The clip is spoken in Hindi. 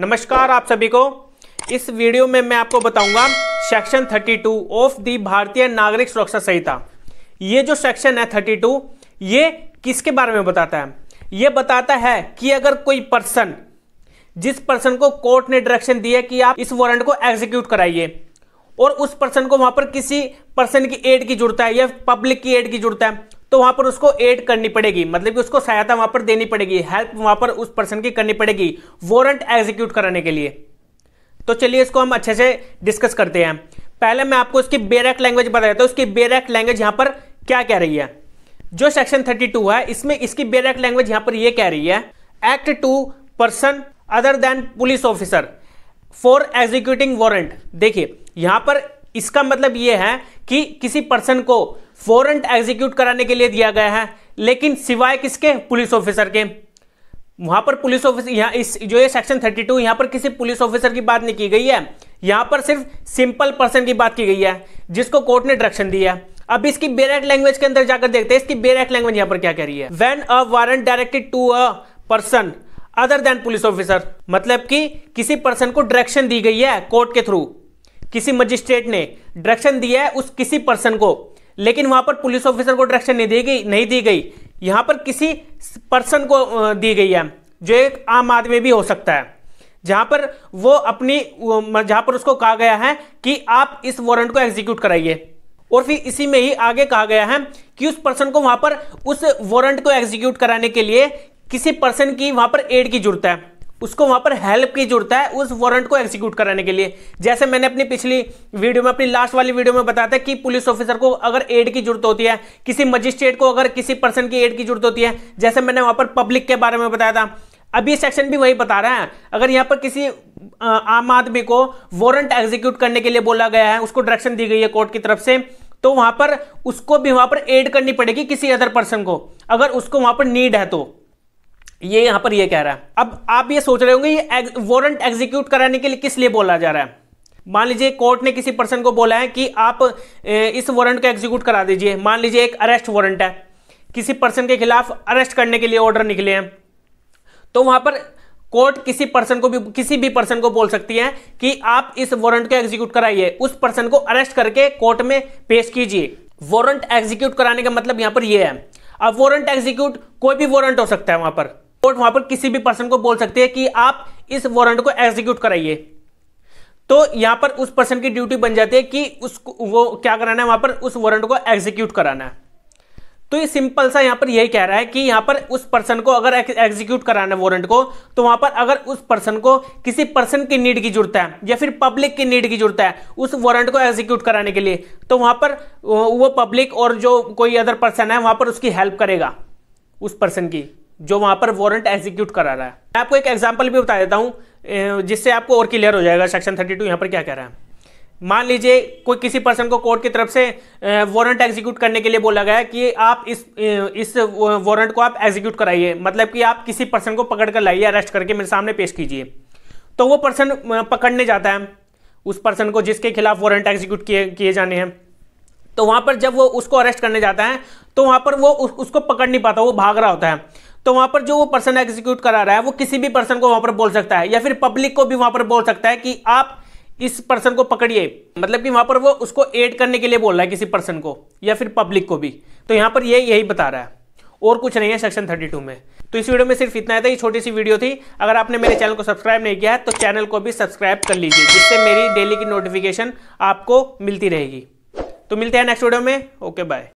नमस्कार आप सभी को इस वीडियो में मैं आपको बताऊंगा सेक्शन 32 ऑफ दी भारतीय नागरिक सुरक्षा संहिता ये जो सेक्शन है 32 ये किसके बारे में बताता है ये बताता है कि अगर कोई पर्सन जिस पर्सन को कोर्ट ने डायरेक्शन दिया कि आप इस वारंट को एग्जीक्यूट कराइए और उस पर्सन को वहां पर किसी पर्सन की एड की जरूरत है या पब्लिक की एड की जरूरत है तो वहां पर उसको एड करनी पड़ेगी मतलब कि उसको सहायता वहां पर देनी पड़ेगी हेल्प वहां पर उस पर्सन की करनी पड़ेगी वारंट एग्जीक्यूट कराने के लिए तो चलिए इसको हम अच्छे से डिस्कस करते हैं पहले मैं आपको इसकी बेरैक लैंग्वेज बता देता हूं उसकी बेरैक लैंग्वेज यहां पर क्या कह रही है जो सेक्शन 32 है इसमें इसकी बेरैक लैंग्वेज यहां पर यह कह रही है act to person other than police officer for executing warrant देखिए यहां पर इसका मतलब यह है कि किसी पर्सन को फॉरन एग्जीक्यूट कराने के लिए दिया गया है लेकिन सिवाय किसके पुलिस ऑफिसर के वहां पर पुलिस ऑफिसर यहां इस जो ये सेक्शन 32 टू यहां पर किसी पुलिस ऑफिसर की बात नहीं की गई है यहां पर सिर्फ सिंपल पर्सन की बात की गई है जिसको कोर्ट ने डायरेक्शन दिया है अब इसकी बेरेक्ट लैंग्वेज के अंदर जाकर देखते हैं इसकी बेरेक्ट लैंग्वेज यहां पर क्या कह रही है when a warrant directed to a person other than police officer मतलब कि किसी पर्सन को डायरेक्शन दी गई है कोर्ट के थ्रू किसी मजिस्ट्रेट ने डायरेक्शन दिया है उस किसी पर्सन को लेकिन वहां पर पुलिस ऑफिसर को डायरेक्शन नहीं दी गई नहीं दी गई यहां पर किसी पर्सन को दी गई है जो एक आम आदमी भी हो सकता है जहां पर वो अपनी जहां पर उसको कहा गया है कि आप इस वारंट को एग्जीक्यूट कराइए और फिर इसी में ही आगे कहा गया है कि उस पर्सन को वहां पर उस वारंट को एग्जीक्यूट कराने के लिए किसी पर्सन की वहां पर एड की जरूरत है उसको वहां पर हेल्प की जरूरत है उस वारंट को एग्जीक्यूट कराने के लिए जैसे मैंने अपनी पिछली वीडियो में अपनी लास्ट वाली वीडियो में बताया था कि पुलिस ऑफिसर को अगर एड की जरूरत होती है किसी मजिस्ट्रेट को अगर किसी पर्सन की एड की जरूरत होती है जैसे मैंने वहां पर पब्लिक के बारे में बताया था अभी सेक्शन भी वही बता रहा है अगर यहाँ पर किसी आम आदमी को वारंट एग्जीक्यूट करने के लिए बोला गया है उसको डायरेक्शन दी गई है कोर्ट की तरफ से तो वहां पर उसको भी वहां पर एड करनी पड़ेगी किसी अदर पर्सन को अगर उसको वहां पर नीड है तो ये यहां पर ये कह रहा है अब आप ये सोच रहे होंगे ये वारंट एग्जीक्यूट कराने के लिए किस लिए बोला जा रहा है मान लीजिए कोर्ट ने किसी पर्सन को बोला है कि आप इस वारंट को एग्जीक्यूट करा दीजिए मान लीजिए एक अरेस्ट वारंट है किसी पर्सन के खिलाफ अरेस्ट करने के लिए ऑर्डर निकले हैं तो वहां पर कोर्ट किसी पर्सन को भी किसी भी पर्सन को बोल सकती है कि आप इस वारंट को एग्जीक्यूट कराइए उस पर्सन को अरेस्ट करके कोर्ट में पेश कीजिए वारंट एग्जीक्यूट कराने का मतलब यहां पर यह है अब वारंट एग्जीक्यूट कोई भी वारंट हो सकता है वहां पर कोर्ट वहां पर किसी भी पर्सन को बोल सकती है कि आप इस वारंट को एग्जीक्यूट कराइए तो यहां पर उस पर्सन की ड्यूटी बन जाती है कि उसको वो क्या कराना है वहां पर उस वारंट को एग्जीक्यूट कराना है तो ये सिंपल सा यहां पर यही कह रहा है कि यहां पर उस पर्सन को अगर एग्जीक्यूट कराना है वारंट को तो वहां पर अगर उस पर्सन को किसी पर्सन की नीड की जरूरत है या फिर पब्लिक की नीड की जरूरत है उस वारंट को एग्जीक्यूट कराने के लिए तो वहां पर वो पब्लिक और जो कोई अदर पर्सन है वहां पर उसकी हेल्प करेगा उस पर्सन की जो वहां पर वारंट एग्जीक्यूट करा रहा है मैं आपको एक एग्जाम्पल भी बता देता हूँ जिससे आपको और क्लियर हो जाएगा सेक्शन थर्टी टू यहाँ पर क्या कह रहा है मान लीजिए कोई किसी पर्सन को कोर्ट की तरफ से वारंट एग्जीक्यूट करने के लिए बोला गया कि आप इस इस वारंट को आप एग्जीक्यूट कराइए मतलब कि आप किसी पर्सन को पकड़ कर लाइए अरेस्ट करके मेरे सामने पेश कीजिए तो वो पर्सन पकड़ने जाता है उस पर्सन को जिसके खिलाफ वारंट एग्जीक्यूट किए किए जाने हैं तो वहां पर जब वो उसको अरेस्ट करने जाता है तो वहां पर वो उस, उसको पकड़ नहीं पाता वो भाग रहा होता है तो वहां पर जो वो पर्सन एग्जीक्यूट करा रहा है वो किसी भी पर्सन को वहां पर बोल सकता है या फिर पब्लिक को भी वहां पर बोल सकता है कि आप इस पर्सन को पकड़िए मतलब कि वहां पर वो उसको एड करने के लिए बोल रहा है किसी पर्सन को या फिर पब्लिक को भी तो यहाँ पर ये यही बता रहा है और कुछ नहीं है सेक्शन थर्टी टू में तो इस वीडियो में सिर्फ इतना था ये छोटी सी वीडियो थी अगर आपने मेरे चैनल को सब्सक्राइब नहीं किया है तो चैनल को भी सब्सक्राइब कर लीजिए जिससे मेरी डेली की नोटिफिकेशन आपको मिलती रहेगी तो मिलते हैं नेक्स्ट वीडियो में ओके बाय